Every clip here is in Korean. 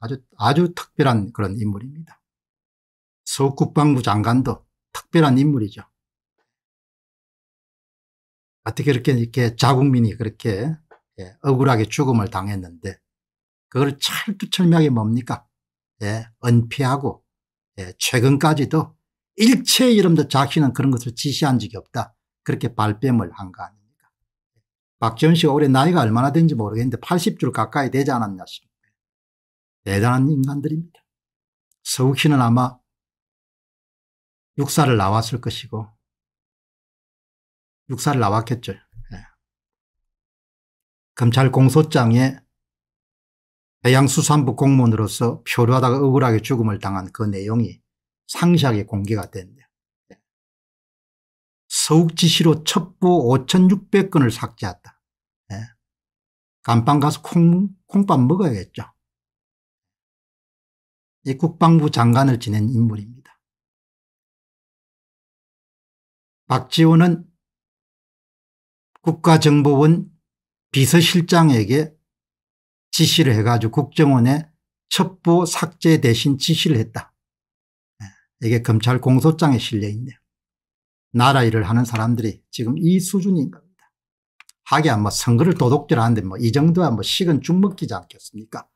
아주 아주 특별한 그런 인물입니다. 서 국방부 장관도 특별한 인물이죠. 어떻게 이렇게 이렇게 자국민이 그렇게 예, 억울하게 죽음을 당했는데 그걸 찰두철미하게 뭡니까? 예, 은폐하고 예, 최근까지도 일체 이름도 자신은 그런 것을 지시한 적이 없다. 그렇게 발뺌을 한 거 아닙니까? 예, 박지원 씨가 올해 나이가 얼마나 된지 모르겠는데 80줄 가까이 되지 않았나 싶, 대단한 인간들입니다. 서욱희는 아마 육사를 나왔을 것이고 육사를 나왔겠죠. 네. 검찰 공소장에 해양수산부 공무원으로서 표류하다가 억울하게 죽음을 당한 그 내용이 상시하게 공개가 됐는데 네. 예. 서욱 지시로 첩보 5,600건을 삭제했다. 네. 예. 감방 가서 콩, 콩밥 먹어야겠죠. 국방부 장관을 지낸 인물입니다. 박지원은 국가정보원 비서실장에게 지시를 해가지고 국정원에 첩보 삭제 대신 지시를 했다. 예, 이게 검찰 공소장에 실려있네요. 나라 일을 하는 사람들이 지금 이 수준인 겁니다. 하기야 뭐 선거를 도둑질하는데 뭐이 정도야 뭐 식은 죽 먹기지 않겠습니까?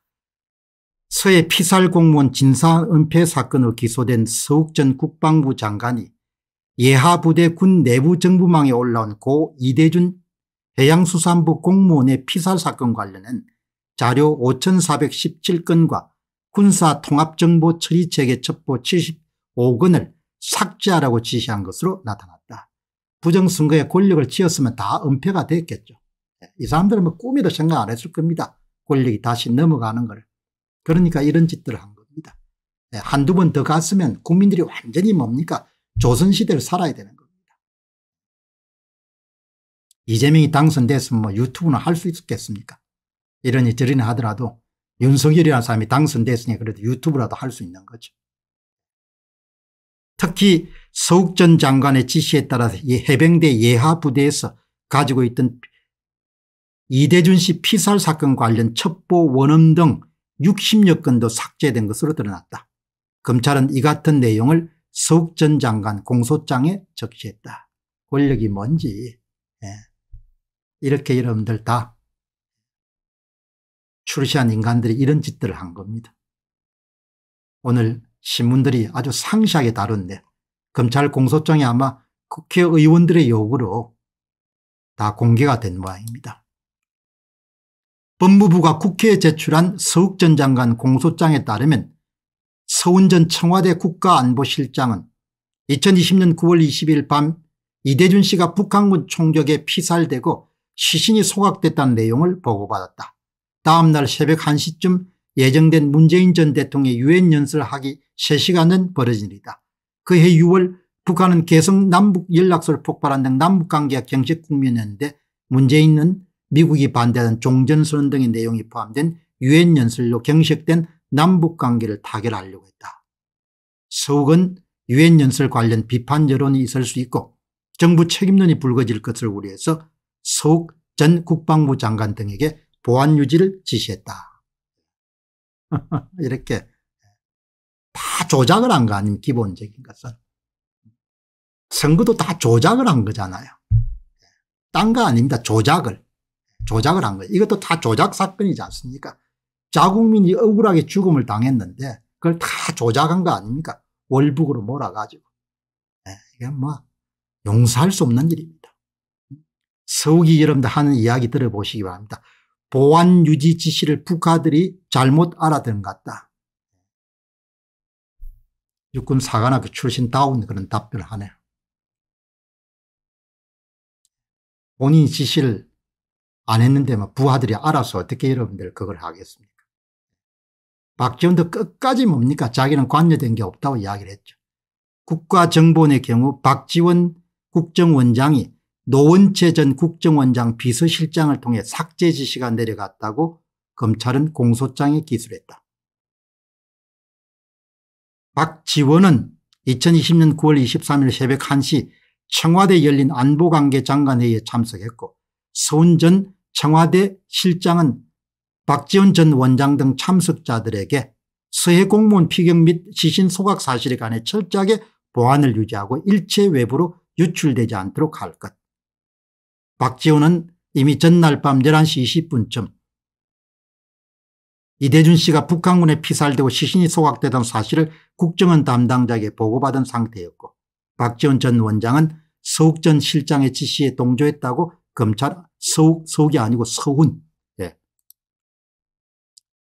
서해 피살 공무원 진사 은폐 사건으로 기소된 서욱 전 국방부 장관이 예하부대 군 내부 정부망에 올라온 고 이대준 해양수산부 공무원의 피살 사건 관련한 자료 5417건과 군사통합정보 처리체계 첩보 75건을 삭제하라고 지시한 것으로 나타났다. 부정선거에 권력을 지었으면다 은폐가 됐겠죠. 이 사람들은 뭐 꿈에도 생각 안 했을 겁니다. 권력이 다시 넘어가는 걸. 그러니까 이런 짓들을 한 겁니다. 예, 한두 번 더 갔으면 국민들이 완전히 뭡니까 조선시대를 살아야 되는 겁니다. 이재명이 당선됐으면 뭐 유튜브는 할 수 있겠습니까 이러니 저러니 하더라도 윤석열이라는 사람이 당선됐으니 그래도 유튜브라도 할 수 있는 거죠. 특히 서욱 전 장관의 지시에 따라서 해병대 예하부대에서 가지고 있던 이대준 씨 피살 사건 관련 첩보 원음 등 60여 건도 삭제된 것으로 드러났다. 검찰은 이 같은 내용을 서욱 전 장관 공소장에 적시했다. 권력이 뭔지 예. 이렇게 여러분들 다 출시한 인간들이 이런 짓들을 한 겁니다. 오늘 신문들이 아주 상시하게 다룬데 검찰 공소장이 아마 국회의원들의 요구로 다 공개가 된 모양입니다. 법무부가 국회에 제출한 서욱 전 장관 공소장에 따르면 서훈 전 청와대 국가안보실장은 2020년 9월 20일 밤 이대준 씨가 북한군 총격에 피살되고 시신이 소각됐다는 내용을 보고받았다. 다음 날 새벽 1시쯤 예정된 문재인 전 대통령의 유엔 연설하기 3시간은 벌어진 일이다. 그해 6월 북한은 개성 남북 연락설 폭발한 등 남북관계가 경색 국면이었는데 문재인은 미국이 반대하는 종전선언 등의 내용이 포함된 유엔 연설로 경색된 남북관계를 타결하려고 했다. 서욱은 유엔 연설 관련 비판 여론이 있을 수 있고 정부 책임론이 불거질 것을 우려해서 서욱 전 국방부 장관 등에게 보안 유지를 지시했다. 이렇게 다 조작을 한 거 아니면 기본적인 것은. 선거도 다 조작을 한 거잖아요. 딴 거 아닙니다. 조작을. 조작을 한 거예요. 이것도 다 조작 사건이지 않습니까? 자국민이 억울하게 죽음을 당했는데 그걸 다 조작한 거 아닙니까? 월북으로 몰아가지고. 예, 이게 뭐 용서할 수 없는 일입니다. 서욱이 여러분들 하는 이야기 들어보시기 바랍니다. 보안 유지 지시를 북한들이 잘못 알아들은 것 같다. 육군 사관학교 출신다운 그런 답변을 하네요. 본인 지시를 안 했는데만 부하들이 알아서 어떻게 여러분들 그걸 하겠습니까? 박지원도 끝까지 뭡니까? 자기는 관여된 게 없다고 이야기를 했죠. 국가정보원의 경우 박지원 국정원장이 노원채 전 국정원장 비서실장을 통해 삭제 지시가 내려갔다고 검찰은 공소장에 기술했다. 박지원은 2020년 9월 23일 새벽 1시 청와대 열린 안보관계장관회의에 참석했고 손전 청와대 실장은 박지원 전 원장 등 참석자들에게 서해 공무원 피격 및 시신 소각 사실에 관해 철저하게 보안을 유지하고 일체 외부로 유출되지 않도록 할 것. 박지원은 이미 전날 밤 11시 20분쯤 이대준 씨가 북한군에 피살되고 시신이 소각되던 사실을 국정원 담당자에게 보고받은 상태였고 박지원 전 원장은 서욱 전 실장의 지시에 동조했다고 검찰 서욱, 서욱이 아니고 서훈. 예.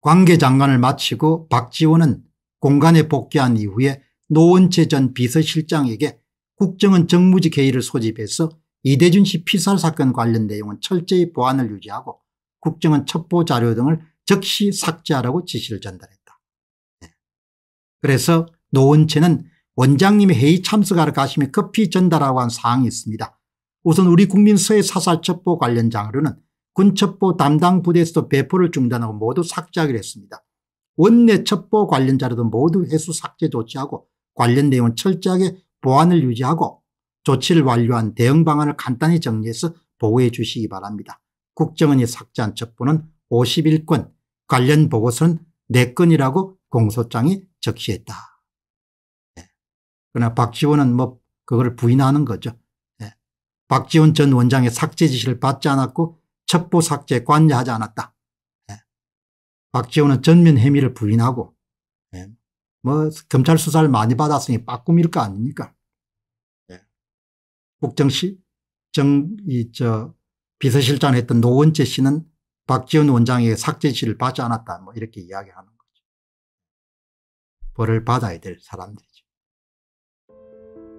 관계장관을 마치고 박지원은 공간에 복귀한 이후에 노원채 전 비서실장에게 국정원 정무직 회의를 소집해서 이대준 씨 피살 사건 관련 내용은 철저히 보안을 유지하고 국정원 첩보 자료 등을 즉시 삭제하라고 지시를 전달했다. 네. 그래서 노원채는 원장님이 회의 참석하러 가시면 급히 전달하고 한 사항이 있습니다. 우선 우리 국민서해 사살첩보 관련 자료는 군첩보 담당 부대에서도 배포를 중단하고 모두 삭제하기로 했습니다. 원내 첩보 관련 자료도 모두 회수 삭제 조치하고 관련 내용은 철저하게 보안을 유지하고 조치를 완료한 대응 방안을 간단히 정리해서 보고해 주시기 바랍니다. 국정원이 삭제한 첩보는 51건 관련 보고서는 4건이라고 공소장이 적시했다. 네. 그러나 박지원은 뭐 그걸 부인하는 거죠. 박지원 전 원장의 삭제 지시를 받지 않았고 첩보 삭제에 관여하지 않았다. 예. 박지원은 전면 혐의를 부인하고 예. 뭐 검찰 수사를 많이 받았으니 빠꿈일 거 아닙니까? 예. 국정시 정이 저 비서실장 했던 노원재 씨는 박지원 원장의 삭제 지시를 받지 않았다. 뭐 이렇게 이야기하는 거죠. 벌을 받아야 될 사람들이죠.